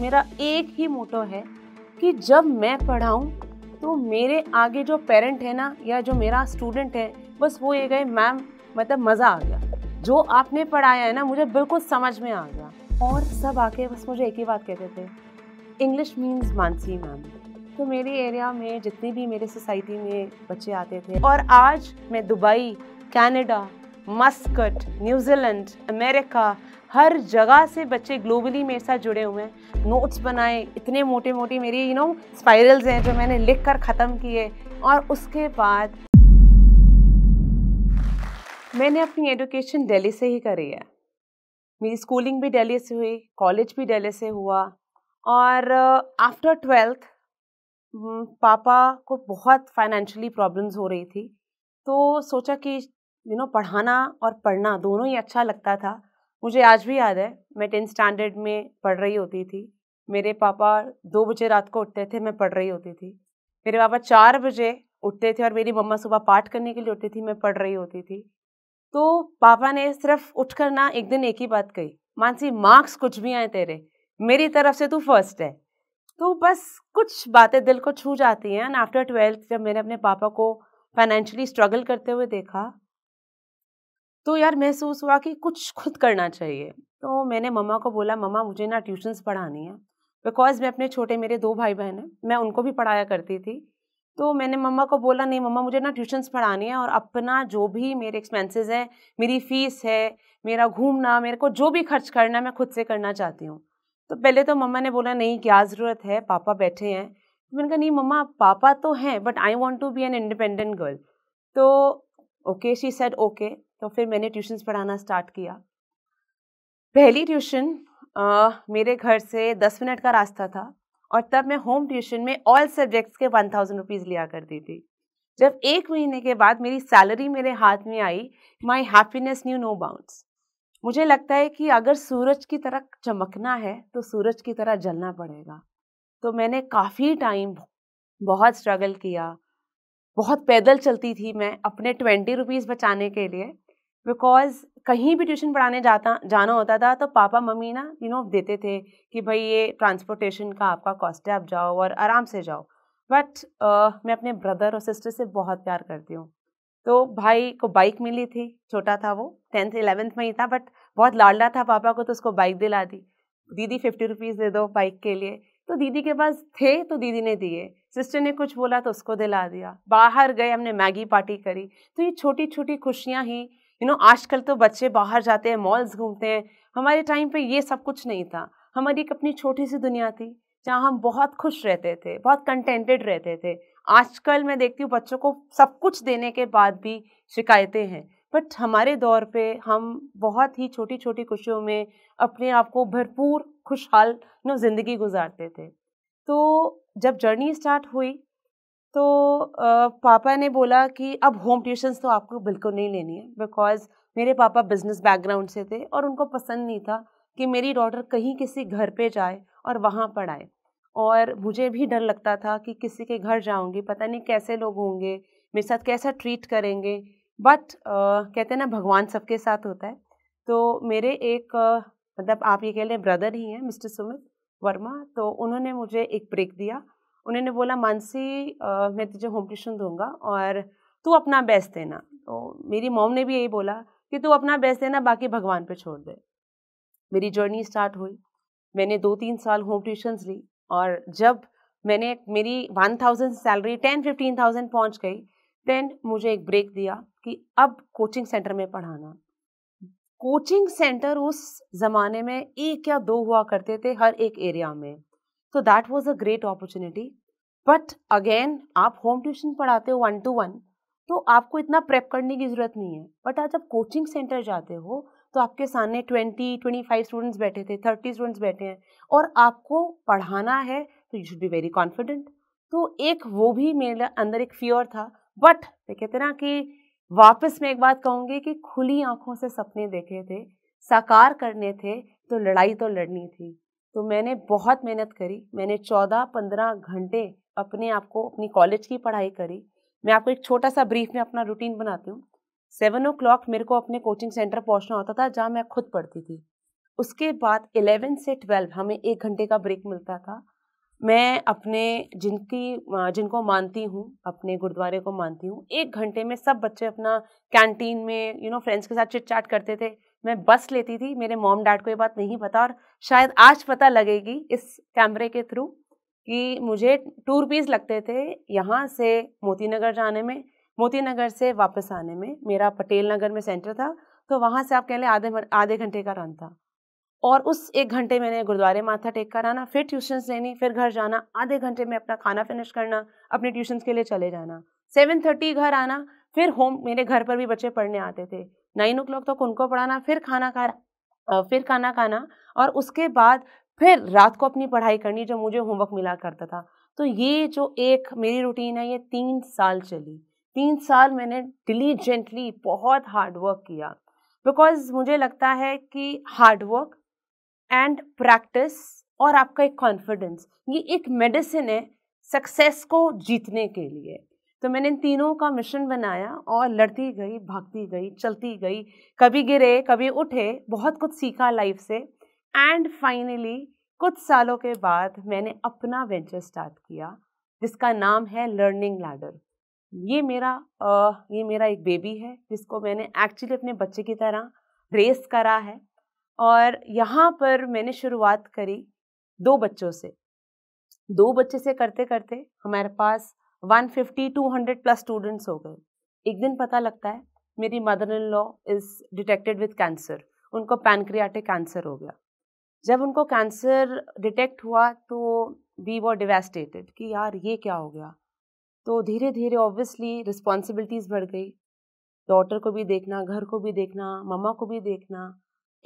मेरा एक ही मोटो है कि जब मैं पढ़ाऊँ तो मेरे आगे जो पेरेंट है ना या जो मेरा स्टूडेंट है बस वो ये गए मैम मतलब मज़ा आ गया जो आपने पढ़ाया है ना मुझे बिल्कुल समझ में आ गया और सब आके बस मुझे एक ही बात कहते थे इंग्लिश मीन्स मानसी मैम तो मेरे एरिया में जितने भी मेरे सोसाइटी में बच्चे आते थे और आज मैं Dubai Canada Muscat New Zealand America हर जगह से बच्चे ग्लोबली मेरे साथ जुड़े हुए हैं नोट्स बनाए इतने मोटे मोटे मेरी यू नो स्पाइरल्स हैं जो मैंने लिख कर ख़त्म किए और उसके बाद मैंने अपनी एजुकेशन दिल्ली से ही करी है मेरी स्कूलिंग भी दिल्ली से हुई कॉलेज भी दिल्ली से हुआ और आफ्टर uh, हम्म, ट्वेल्थ पापा को बहुत फाइनेंशियली प्रॉब्लम्स हो रही थी तो सोचा कि यू नो पढ़ाना और पढ़ना दोनों ही अच्छा लगता था मुझे आज भी याद है मैं टेंथ स्टैंडर्ड में पढ़ रही होती थी मेरे पापा दो बजे रात को उठते थे मैं पढ़ रही होती थी मेरे पापा चार बजे उठते थे और मेरी मम्मा सुबह पाठ करने के लिए उठती थी मैं पढ़ रही होती थी तो पापा ने सिर्फ उठ कर ना एक दिन एक ही बात कही मानसी मार्क्स कुछ भी आए तेरे मेरी तरफ से तू फर्स्ट है तो बस कुछ बातें दिल को छू जाती हैं एंड आफ्टर ट्वेल्थ जब मैंने अपने पापा को फाइनेंशियली स्ट्रगल करते हुए देखा तो यार महसूस हुआ कि कुछ खुद करना चाहिए तो मैंने मम्मा को बोला मम्मा मुझे ना ट्यूशन्स पढ़ानी है बिकॉज मैं अपने छोटे मेरे दो भाई बहन हैं मैं उनको भी पढ़ाया करती थी तो मैंने मम्मा को बोला नहीं मम्मा मुझे ना ट्यूशन्स पढ़ानी है और अपना जो भी मेरे एक्सपेंसेस हैं मेरी फ़ीस है मेरा घूमना मेरे को जो भी खर्च करना है मैं खुद से करना चाहती हूँ तो पहले तो मम्मा ने बोला नहीं क्या ज़रूरत है पापा बैठे हैं तो मैंने कहा नहीं मम्मा पापा तो हैं but I want to be an independent girl तो ओके शी सेड ओके तो फिर मैंने ट्यूशन्स पढ़ाना स्टार्ट किया पहली ट्यूशन मेरे घर से दस मिनट का रास्ता था और तब मैं होम ट्यूशन में ऑल सब्जेक्ट्स के वन थाउजेंड रुपीज़ लिया करती थी जब एक महीने के बाद मेरी सैलरी मेरे हाथ में आई my happiness knew no bounds मुझे लगता है कि अगर सूरज की तरह चमकना है तो सूरज की तरह जलना पड़ेगा तो मैंने काफ़ी टाइम बहुत स्ट्रगल किया बहुत पैदल चलती थी मैं अपने ट्वेंटी रुपीज़ बचाने के लिए बिकॉज कहीं भी ट्यूशन पढ़ाने जाता जाना होता था तो पापा मम्मी ना यू नो देते थे कि भाई ये ट्रांसपोर्टेशन का आपका कॉस्ट है आप जाओ और आराम से जाओ बट uh, मैं अपने ब्रदर और सिस्टर से बहुत प्यार करती हूँ तो भाई को बाइक मिली थी छोटा था वो टेंथ इलेवेंथ में ही था बट बहुत लाडला था पापा को तो उसको बाइक दिला दी दीदी फिफ्टी रुपीज़ दे दो बाइक के लिए तो दीदी के पास थे तो दीदी ने दिए सिस्टर ने कुछ बोला तो उसको दिला दिया बाहर गए हमने मैगी पार्टी करी तो ये छोटी छोटी खुशियाँ ही यू नो आजकल तो बच्चे बाहर जाते हैं मॉल्स घूमते हैं हमारे टाइम पे ये सब कुछ नहीं था हमारी एक अपनी छोटी सी दुनिया थी जहाँ हम बहुत खुश रहते थे बहुत कंटेंटेड रहते थे आजकल मैं देखती हूँ बच्चों को सब कुछ देने के बाद भी शिकायतें हैं बट हमारे दौर पे हम बहुत ही छोटी छोटी खुशियों में अपने आप को भरपूर खुशहाल नो ज़िंदगी गुजारते थे तो जब जर्नी स्टार्ट हुई तो आ, पापा ने बोला कि अब होम ट्यूशन्स तो आपको बिल्कुल नहीं लेनी है बिकॉज मेरे पापा बिजनेस बैकग्राउंड से थे और उनको पसंद नहीं था कि मेरी डॉटर कहीं किसी घर पे जाए और वहाँ पढ़ाए और मुझे भी डर लगता था कि किसी के घर जाऊँगी पता नहीं कैसे लोग होंगे मेरे साथ कैसा ट्रीट करेंगे बट कहते हैं ना भगवान सबके साथ होता है तो मेरे एक मतलब आप ये कह लें ब्रदर ही हैं मिस्टर सुमित वर्मा तो उन्होंने मुझे एक ब्रेक दिया उन्होंने बोला मानसी मैं तुझे होम ट्यूशन दूंगा और तू अपना बेस्ट देना तो मेरी मॉम ने भी यही बोला कि तू अपना बेस्ट देना बाकी भगवान पे छोड़ दे मेरी जर्नी स्टार्ट हुई मैंने दो तीन साल होम ट्यूशन्स ली और जब मैंने मेरी one thousand salary ten fifteen thousand पहुँच गई देन मुझे एक ब्रेक दिया कि अब कोचिंग सेंटर में पढ़ाना कोचिंग सेंटर उस ज़माने में एक या दो हुआ करते थे हर एक एरिया में तो that was a great opportunity but again आप होम ट्यूशन पढ़ाते हो वन टू वन तो आपको इतना प्रेप करने की ज़रूरत नहीं है बट आज आप कोचिंग सेंटर जाते हो तो आपके सामने ट्वेंटी ट्वेंटी फाइव स्टूडेंट्स बैठे थे थर्टी स्टूडेंट्स बैठे हैं और आपको पढ़ाना है तो you should be very confident तो एक वो भी मेरे अंदर एक फियर था बट वे कहते ना कि वापस मैं एक बात कहूँगी कि खुली आंखों से सपने देखे थे साकार करने थे तो लड़ाई तो लड़नी थी तो मैंने बहुत मेहनत करी मैंने चौदह पंद्रह घंटे अपने आप को अपनी कॉलेज की पढ़ाई करी मैं आपको एक छोटा सा ब्रीफ में अपना रूटीन बनाती हूँ सेवन ओ क्लॉक मेरे को अपने कोचिंग सेंटर पहुँचना होता था जहाँ मैं खुद पढ़ती थी उसके बाद एलेवन से ट्वेल्व हमें एक घंटे का ब्रेक मिलता था मैं अपने जिनकी जिनको मानती हूँ अपने गुरुद्वारे को मानती हूँ एक घंटे में सब बच्चे अपना कैंटीन में यू नो फ्रेंड्स के साथ चिट चैट करते थे मैं बस लेती थी मेरे मॉम डैड को ये बात नहीं पता और शायद आज पता लगेगी इस कैमरे के थ्रू कि मुझे टू रुपीज़ लगते थे यहाँ से मोती नगर जाने में मोती नगर से वापस आने में मेरा पटेल नगर में सेंटर था तो वहाँ से आप कह लें आधे आधे घंटे का रन था और उस एक घंटे मैंने गुरुद्वारे माथा टेक कर आना फिर ट्यूशन्स लेनी फिर घर जाना आधे घंटे में अपना खाना फिनिश करना अपने ट्यूशन्स के लिए चले जाना सेवन थर्टी घर आना फिर होम मेरे घर पर भी बच्चे पढ़ने आते थे नाइन ओ क्लॉक तक तो उनको पढ़ाना फिर खाना खा फिर खाना खाना और उसके बाद फिर रात को अपनी पढ़ाई करनी जो मुझे होमवर्क मिला करता था तो ये जो एक मेरी रूटीन है ये तीन साल चली तीन साल मैंने डिलीजेंटली बहुत हार्डवर्क किया बिकॉज मुझे लगता है कि हार्डवर्क एंड प्रैक्टिस और आपका एक कॉन्फिडेंस ये एक मेडिसिन है सक्सेस को जीतने के लिए तो मैंने इन तीनों का मिशन बनाया और लड़ती गई भागती गई चलती गई कभी गिरे कभी उठे बहुत कुछ सीखा लाइफ से एंड फाइनली कुछ सालों के बाद मैंने अपना वेंचर स्टार्ट किया जिसका नाम है लर्निंग लैडर ये मेरा आ, ये मेरा एक बेबी है जिसको मैंने एक्चुअली अपने बच्चे की तरह रेस करा है और यहाँ पर मैंने शुरुआत करी दो बच्चों से दो बच्चे से करते करते हमारे पास 150 200 प्लस स्टूडेंट्स हो गए एक दिन पता लगता है मेरी mother in law is detected with cancer उनको पैनक्रियाटिक कैंसर हो गया जब उनको कैंसर डिटेक्ट हुआ तो वी वर डिवेस्टेटेड कि यार ये क्या हो गया तो धीरे धीरे ऑब्वियसली रिस्पॉन्सिबिलिटीज़ बढ़ गई डॉटर को भी देखना घर को भी देखना मम्मा को भी देखना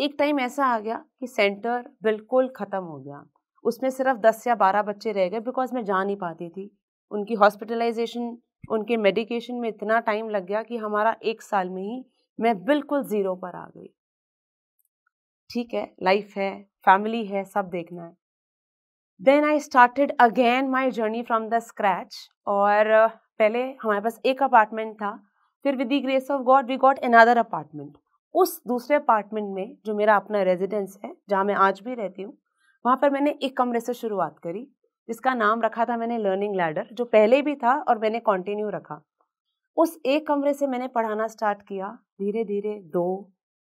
एक टाइम ऐसा आ गया कि सेंटर बिल्कुल ख़त्म हो गया उसमें सिर्फ दस या बारह बच्चे रह गए बिकॉज मैं जा नहीं पाती थी उनकी हॉस्पिटलाइजेशन उनके मेडिकेशन में इतना टाइम लग गया कि हमारा एक साल में ही मैं बिल्कुल ज़ीरो पर आ गई ठीक है लाइफ है फैमिली है सब देखना है then I started again my journey from the scratch और पहले हमारे पास एक अपार्टमेंट था फिर with the grace of God we got another apartment उस दूसरे अपार्टमेंट में जो मेरा अपना रेजिडेंस है जहाँ मैं आज भी रहती हूँ वहाँ पर मैंने एक कमरे से शुरुआत करी जिसका नाम रखा था मैंने लर्निंग लैडर जो पहले भी था और मैंने कंटिन्यू रखा उस एक कमरे से मैंने पढ़ाना स्टार्ट किया धीरे धीरे दो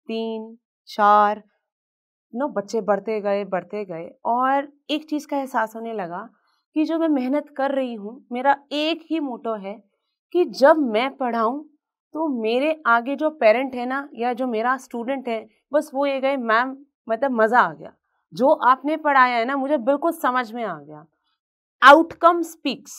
तीन चार नो बच्चे बढ़ते गए बढ़ते गए और एक चीज़ का एहसास होने लगा कि जो मैं मेहनत कर रही हूँ मेरा एक ही मोटो है कि जब मैं पढ़ाऊँ तो मेरे आगे जो पेरेंट है ना या जो मेरा स्टूडेंट है बस वो ये गए मैम मतलब मज़ा आ गया जो आपने पढ़ाया है ना मुझे बिल्कुल समझ में आ गया आउटकम स्पीक्स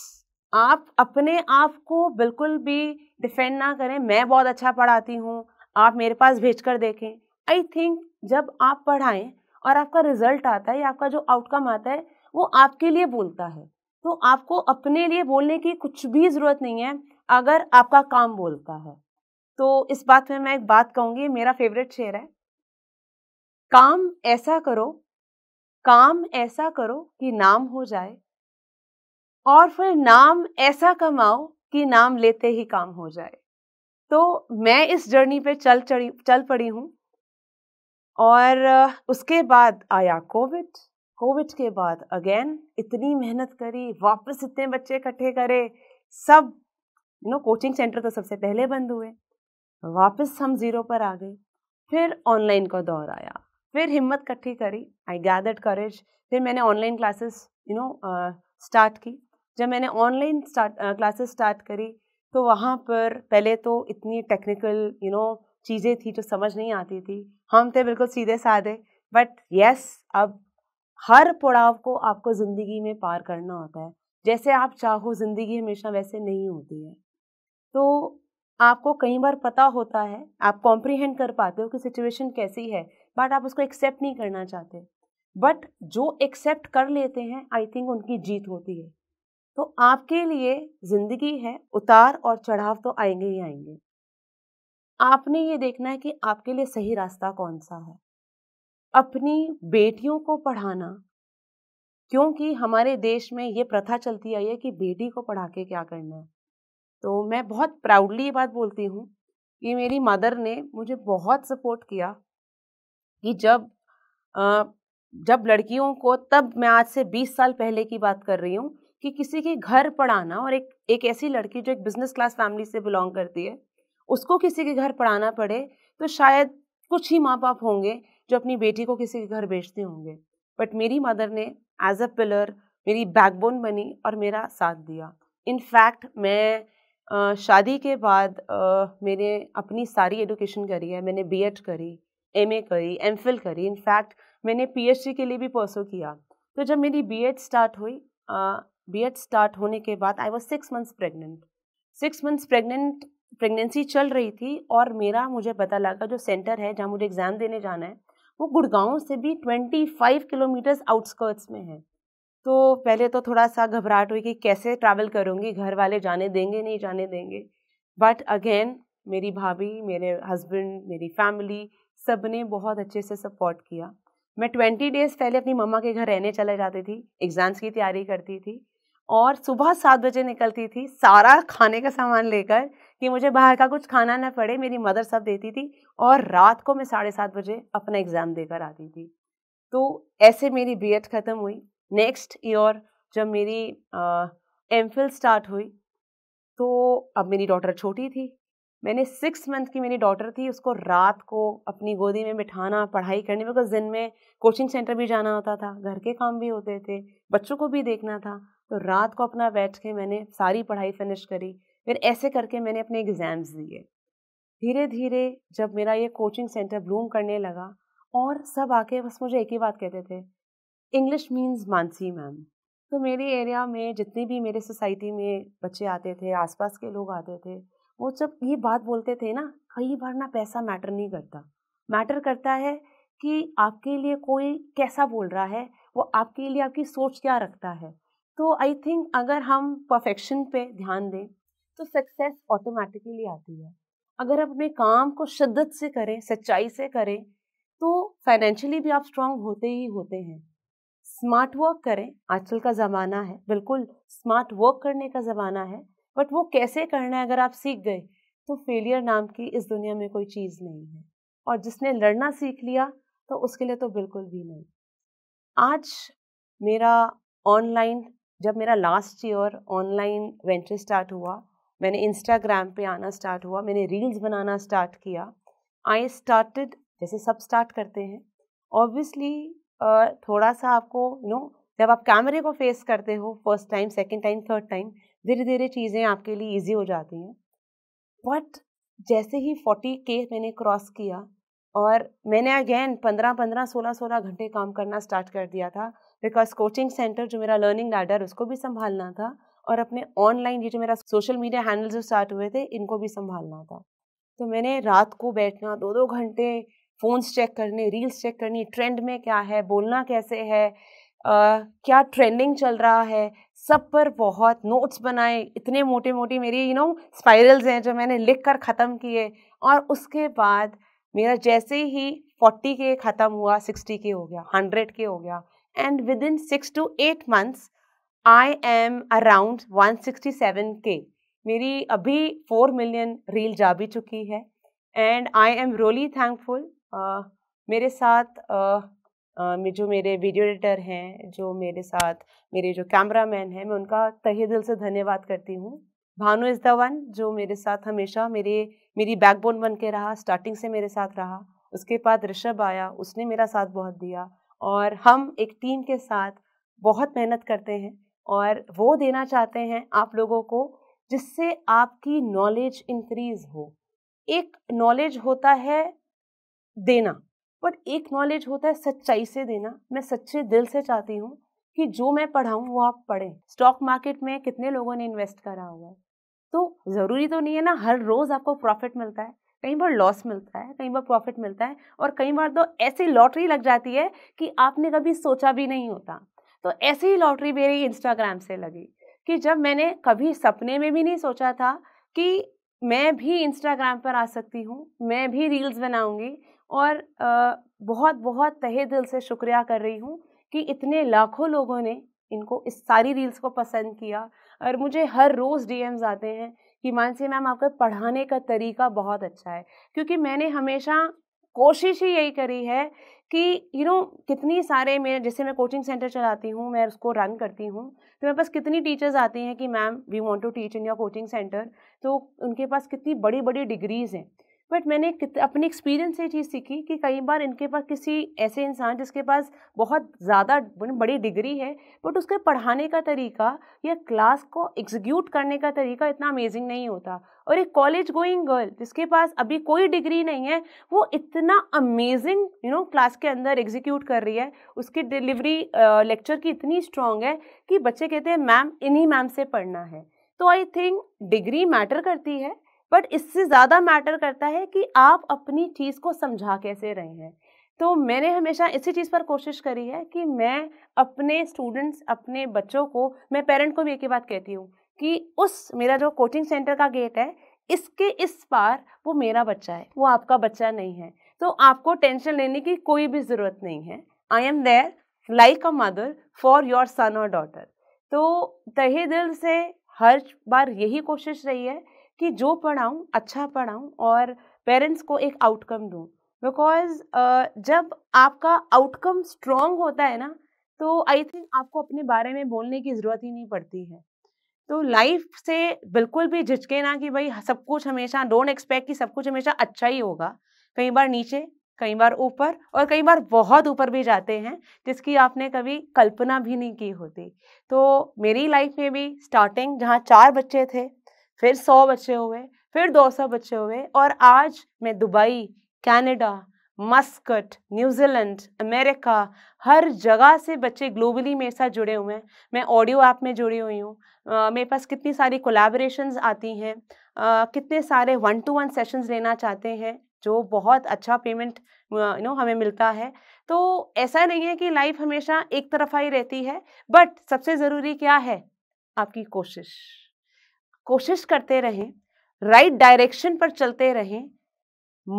आप अपने आप को बिल्कुल भी डिफेंड ना करें मैं बहुत अच्छा पढ़ाती हूँ आप मेरे पास भेज कर देखें आई थिंक जब आप पढ़ाएं और आपका रिजल्ट आता है या आपका जो आउटकम आता है वो आपके लिए बोलता है तो आपको अपने लिए बोलने की कुछ भी ज़रूरत नहीं है अगर आपका काम बोलता है तो इस बात में मैं एक बात कहूँगी मेरा फेवरेट शेयर है काम ऐसा करो काम ऐसा करो कि नाम हो जाए और फिर नाम ऐसा कमाओ कि नाम लेते ही काम हो जाए तो मैं इस जर्नी पे चल चढ़ी चल पड़ी हूँ और उसके बाद आया कोविड कोविड के बाद अगेन इतनी मेहनत करी वापस इतने बच्चे इकट्ठे करे सब यू नो कोचिंग सेंटर तो सबसे पहले बंद हुए वापस हम ज़ीरो पर आ गए फिर ऑनलाइन का दौर आया फिर हिम्मत इकट्ठी करी आई गैदर्ड करेज फिर मैंने online classes you know start की जब मैंने ऑनलाइन स्टार्ट क्लासेस स्टार्ट करी तो वहाँ पर पहले तो इतनी टेक्निकल यू नो चीज़ें थी जो समझ नहीं आती थी हम थे बिल्कुल सीधे साधे बट यस अब हर पड़ाव को आपको ज़िंदगी में पार करना होता है जैसे आप चाहो ज़िंदगी हमेशा वैसे नहीं होती है तो आपको कई बार पता होता है आप कॉम्प्रीहेंड कर पाते हो कि सिचुएशन कैसी है बट आप उसको एक्सेप्ट नहीं करना चाहते बट जो एक्सेप्ट कर लेते हैं आई थिंक उनकी जीत होती है तो आपके लिए ज़िंदगी है उतार और चढ़ाव तो आएंगे ही आएंगे आपने ये देखना है कि आपके लिए सही रास्ता कौन सा है अपनी बेटियों को पढ़ाना क्योंकि हमारे देश में ये प्रथा चलती आई है कि बेटी को पढ़ा के क्या करना है तो मैं बहुत प्राउडली ये बात बोलती हूँ कि मेरी मदर ने मुझे बहुत सपोर्ट किया कि जब आ, जब लड़कियों को तब मैं आज से 20 साल पहले की बात कर रही हूँ कि किसी के घर पढ़ाना और एक एक ऐसी लड़की जो एक बिजनेस क्लास फैमिली से बिलोंग करती है उसको किसी के घर पढ़ाना पड़े तो शायद कुछ ही माँ बाप होंगे जो अपनी बेटी को किसी के घर बेचते होंगे बट मेरी मदर ने एज अ पिलर मेरी बैकबोन बनी और मेरा साथ दिया इनफैक्ट मैं शादी के बाद मैंने अपनी सारी एडुकेशन करी है मैंने बी करी एम करी एम करी इनफैक्ट मैंने पी के लिए भी परसों किया तो जब मेरी बी स्टार्ट हुई बी स्टार्ट होने के बाद I was six months pregnant six months pregnant pregnancy चल रही थी और मेरा मुझे पता लगा जो सेंटर है जहाँ मुझे एग्ज़ाम देने जाना है वो गुड़गांव से भी ट्वेंटी फाइव किलोमीटर्स आउटस्कर्ट्स में है तो पहले तो थोड़ा सा घबराहट हुई कि कैसे ट्रैवल करूँगी घर वाले जाने देंगे नहीं जाने देंगे बट अगेन मेरी भाभी मेरे हस्बैंड मेरी फैमिली सब ने बहुत अच्छे से सपोर्ट किया मैं ट्वेंटी डेज़ पहले अपनी मम्मा के घर रहने चले जाती थी एग्ज़ाम्स की तैयारी करती थी और सुबह सात बजे निकलती थी सारा खाने का सामान लेकर कि मुझे बाहर का कुछ खाना ना पड़े मेरी मदर सब देती थी और रात को मैं साढ़े सात बजे अपना एग्ज़ाम देकर आती थी तो ऐसे मेरी बी ख़त्म हुई नेक्स्ट ईयर जब मेरी एम स्टार्ट हुई तो अब मेरी डॉटर छोटी थी मैंने सिक्स मंथ की मेरी डॉटर थी उसको रात को अपनी गोदी में बिठाना पढ़ाई करने बिकॉज दिन में कोचिंग सेंटर भी जाना होता था घर के काम भी होते थे बच्चों को भी देखना था तो रात को अपना बैठ के मैंने सारी पढ़ाई फिनिश करी फिर ऐसे करके मैंने अपने एग्ज़ाम्स दिए धीरे धीरे जब मेरा ये कोचिंग सेंटर ब्लूम करने लगा और सब आके बस मुझे एक ही बात कहते थे इंग्लिश मीन्स मानसी मैम तो मेरे एरिया में जितने भी मेरे सोसाइटी में बच्चे आते थे आसपास के लोग आते थे वो जब ये बात बोलते थे ना कई बार ना पैसा मैटर नहीं करता मैटर करता है कि आपके लिए कोई कैसा बोल रहा है वो आपके लिए आपकी सोच क्या रखता है तो आई थिंक अगर हम परफेक्शन पे ध्यान दें तो सक्सेस ऑटोमेटिकली आती है अगर आप अपने काम को शिद्दत से करें सच्चाई से करें तो फाइनेंशियली भी आप स्ट्रांग होते ही होते हैं स्मार्ट वर्क करें आजकल का ज़माना है बिल्कुल स्मार्ट वर्क करने का ज़माना है बट वो कैसे करना है अगर आप सीख गए तो फेलियर नाम की इस दुनिया में कोई चीज़ नहीं है और जिसने लड़ना सीख लिया तो उसके लिए तो बिल्कुल भी नहीं आज मेरा ऑनलाइन जब मेरा last year online venture start हुआ मैंने इंस्टाग्राम पे आना स्टार्ट हुआ मैंने रील्स बनाना स्टार्ट किया आई स्टार्टेड जैसे सब स्टार्ट करते हैं ऑब्वियसली थोड़ा सा आपको यू नो जब आप कैमरे को फेस करते हो first time second time third time धीरे धीरे चीज़ें आपके लिए ईजी हो जाती हैं बट जैसे ही फोर्टी के मैंने क्रॉस किया और मैंने अगेन पंद्रह पंद्रह सोलह सोलह घंटे काम करना स्टार्ट कर दिया था बिकॉज कोचिंग सेंटर जो मेरा लर्निंग लैडर उसको भी संभालना था और अपने ऑनलाइन ये जो मेरा सोशल मीडिया हैंडल जो स्टार्ट हुए थे इनको भी संभालना था तो मैंने रात को बैठना दो दो घंटे फ़ोन्स चेक करने रील्स चेक करनी ट्रेंड में क्या है बोलना कैसे है आ, क्या ट्रेंडिंग चल रहा है सब पर बहुत नोट्स बनाए इतने मोटे मोटे मेरी यू नो स्पाइरल्स हैं जो मैंने लिख कर ख़त्म किए और उसके बाद मेरा जैसे ही फोर्टी के ख़त्म हुआ सिक्सटी के हो गया हंड्रेड के हो गया and six to eight months I am around one sixty seven K मेरी अभी फोर मिलियन रील जा भी चुकी है and I am really thankful मेरे साथ uh, uh, जो मेरे वीडियो एडिटर हैं जो मेरे साथ मेरे जो कैमरा मैन हैं मैं उनका तहे दिल से धन्यवाद करती हूँ भानु इज़ द वन जो मेरे साथ हमेशा मेरे मेरी बैकबोन बन के रहा स्टार्टिंग से मेरे साथ रहा उसके बाद ऋषभ आया उसने मेरा साथ बहुत दिया और हम एक टीम के साथ बहुत मेहनत करते हैं और वो देना चाहते हैं आप लोगों को जिससे आपकी नॉलेज इंक्रीज हो एक नॉलेज होता है देना बट एक नॉलेज होता है सच्चाई से देना मैं सच्चे दिल से चाहती हूँ कि जो मैं पढ़ाऊँ वो आप पढ़ें स्टॉक मार्केट में कितने लोगों ने इन्वेस्ट करा हुआ है तो ज़रूरी तो नहीं है ना हर रोज़ आपको प्रॉफिट मिलता है कई बार लॉस मिलता है कई बार प्रॉफिट मिलता है और कई बार तो ऐसी लॉटरी लग जाती है कि आपने कभी सोचा भी नहीं होता तो ऐसी ही लॉटरी मेरी इंस्टाग्राम से लगी कि जब मैंने कभी सपने में भी नहीं सोचा था कि मैं भी इंस्टाग्राम पर आ सकती हूँ मैं भी रील्स बनाऊँगी और बहुत बहुत तहे दिल से शुक्रिया कर रही हूँ कि इतने लाखों लोगों ने इनको इस सारी रील्स को पसंद किया और मुझे हर रोज़ डीएम्स आते हैं कि मानसी मैम आपका पढ़ाने का तरीका बहुत अच्छा है क्योंकि मैंने हमेशा कोशिश ही यही करी है कि यू you नो know, कितनी सारे मेरे जैसे मैं कोचिंग सेंटर चलाती हूँ मैं उसको रन करती हूँ तो मेरे पास कितनी टीचर्स आती हैं कि ma'am we want to teach in your coaching centre तो उनके पास कितनी बड़ी बड़ी डिग्रीज़ हैं बट मैंने अपने एक्सपीरियंस से ये चीज़ सीखी कि कई बार इनके पास किसी ऐसे इंसान जिसके पास बहुत ज़्यादा बड़ी डिग्री है बट उसके पढ़ाने का तरीका या क्लास को एग्जीक्यूट करने का तरीका इतना अमेजिंग नहीं होता और एक कॉलेज गोइंग गर्ल जिसके पास अभी कोई डिग्री नहीं है वो इतना अमेजिंग यू नो क्लास के अंदर एग्जीक्यूट कर रही है उसकी डिलीवरी लेक्चर की इतनी स्ट्रांग है कि बच्चे कहते हैं मैम इन्हीं मैम से पढ़ना है तो आई थिंक डिग्री मैटर करती है बट इससे ज़्यादा मैटर करता है कि आप अपनी चीज़ को समझा कैसे रहे हैं तो मैंने हमेशा इसी चीज़ पर कोशिश करी है कि मैं अपने स्टूडेंट्स अपने बच्चों को मैं पेरेंट को भी एक ही बात कहती हूँ कि उस मेरा जो कोचिंग सेंटर का गेट है इसके इस पार वो मेरा बच्चा है वो आपका बच्चा नहीं है तो आपको टेंशन लेने की कोई भी ज़रूरत नहीं है I am there like a mother for your son और डॉटर तो तहे दिल से हर बार यही कोशिश रही है कि जो पढ़ाऊँ अच्छा पढ़ाऊँ और पेरेंट्स को एक आउटकम दूँ बिकॉज uh, जब आपका आउटकम स्ट्रॉन्ग होता है ना तो आई थिंक आपको अपने बारे में बोलने की ज़रूरत ही नहीं पड़ती है तो लाइफ से बिल्कुल भी झिझके ना कि भाई सब कुछ हमेशा डोंट एक्सपेक्ट कि सब कुछ हमेशा अच्छा ही होगा कई बार नीचे कई बार ऊपर और कई बार बहुत ऊपर भी जाते हैं जिसकी आपने कभी कल्पना भी नहीं की होती तो मेरी लाइफ में भी स्टार्टिंग जहाँ चार बच्चे थे फिर सौ बच्चे हुए फिर दो सौ बच्चे हुए और आज मैं Dubai Canada Muscat New Zealand America हर जगह से बच्चे ग्लोबली मेरे साथ जुड़े हुए हैं मैं ऑडियो ऐप में जुड़ी हुई हूँ मेरे पास कितनी सारी कोलैबोरेशंस आती हैं कितने सारे वन टू वन सेशंस लेना चाहते हैं जो बहुत अच्छा पेमेंट यू नो हमें मिलता है तो ऐसा नहीं है कि लाइफ हमेशा एक तरफा ही रहती है बट सबसे ज़रूरी क्या है आपकी कोशिश कोशिश करते रहें राइट डायरेक्शन पर चलते रहें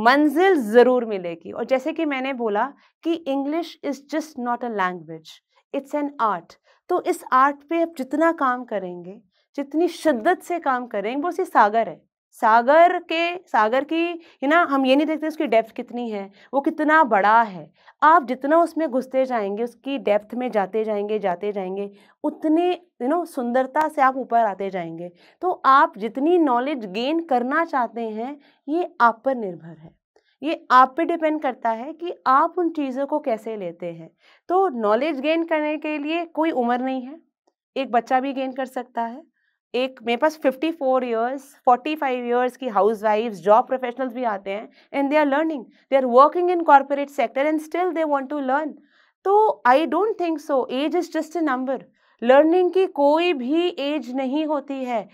मंजिल ज़रूर मिलेगी और जैसे कि मैंने बोला कि English is just not a language it's an art तो इस आर्ट पे आप जितना काम करेंगे जितनी शिद्दत से काम करेंगे वो उसी सागर है सागर के सागर की है ना हम ये नहीं देखते उसकी डेप्थ कितनी है वो कितना बड़ा है आप जितना उसमें घुसते जाएंगे उसकी डेप्थ में जाते जाएंगे जाते जाएंगे उतने यू नो सुंदरता से आप ऊपर आते जाएंगे तो आप जितनी नॉलेज गेन करना चाहते हैं ये आप पर निर्भर है ये आप पे डिपेंड करता है कि आप उन चीज़ों को कैसे लेते हैं तो नॉलेज गेन करने के लिए कोई उम्र नहीं है एक बच्चा भी गेन कर सकता है एक मेरे पास 54 इयर्स 45 इयर्स की हाउस वाइफ्स जॉब प्रोफेशनल्स भी आते हैं and they are learning they are working in corporate sector and still they want to learn तो I don't think so age is just a number learning की कोई भी as नहीं होती है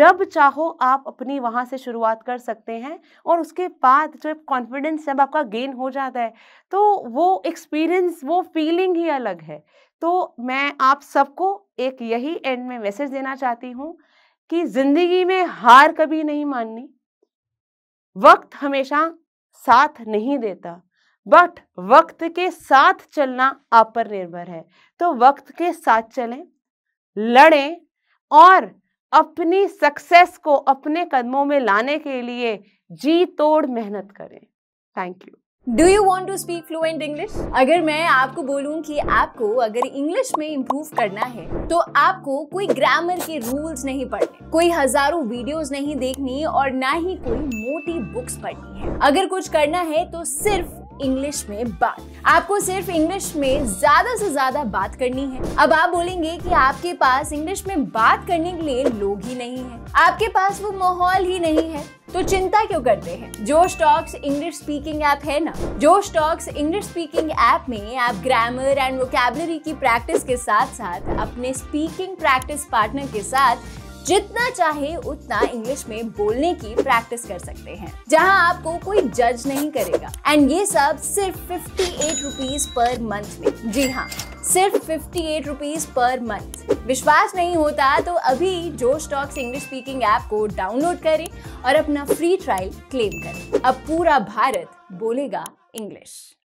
जब चाहो आप अपनी वहाँ से शुरुआत कर सकते हैं और उसके बाद जो कॉन्फिडेंस जब आपका गेन हो जाता है तो वो एक्सपीरियंस वो फीलिंग ही अलग है तो मैं आप सबको एक यही एंड में मैसेज देना चाहती हूँ कि जिंदगी में हार कभी नहीं माननी वक्त हमेशा साथ नहीं देता बट वक्त के साथ चलना आप पर निर्भर है तो वक्त के साथ चलें लड़ें और अपनी सक्सेस को अपने कदमों में लाने के लिए जी तोड़ मेहनत करें thank you do you want to speak fluent English अगर मैं आपको बोलूँ कि आपको अगर इंग्लिश में इम्प्रूव करना है तो आपको कोई ग्रामर के रूल्स नहीं पढ़ने कोई हजारों वीडियोस नहीं देखनी और ना ही कोई मोटी बुक्स पढ़नी है अगर कुछ करना है तो सिर्फ इंग्लिश में बात आपको सिर्फ इंग्लिश में ज्यादा से ज्यादा बात करनी है अब आप बोलेंगे कि आपके पास इंग्लिश में बात करने के लिए लोग ही नहीं है आपके पास वो माहौल ही नहीं है तो चिंता क्यों करते हैं जो स्टॉक्स इंग्लिश स्पीकिंग ऐप है ना जो स्टॉक्स इंग्लिश स्पीकिंग ऐप में आप ग्रामर एंड वोकेबलरी की प्रैक्टिस के साथ साथ अपने स्पीकिंग प्रैक्टिस पार्टनर के साथ जितना चाहे उतना इंग्लिश में बोलने की प्रैक्टिस कर सकते हैं जहां आपको कोई जज नहीं करेगा एंड ये सब सिर्फ fifty eight rupees per month में जी हाँ सिर्फ fifty eight rupees per month विश्वास नहीं होता तो अभी जो स्टॉक्स इंग्लिश स्पीकिंग ऐप को डाउनलोड करें और अपना फ्री ट्रायल क्लेम करें अब पूरा भारत बोलेगा इंग्लिश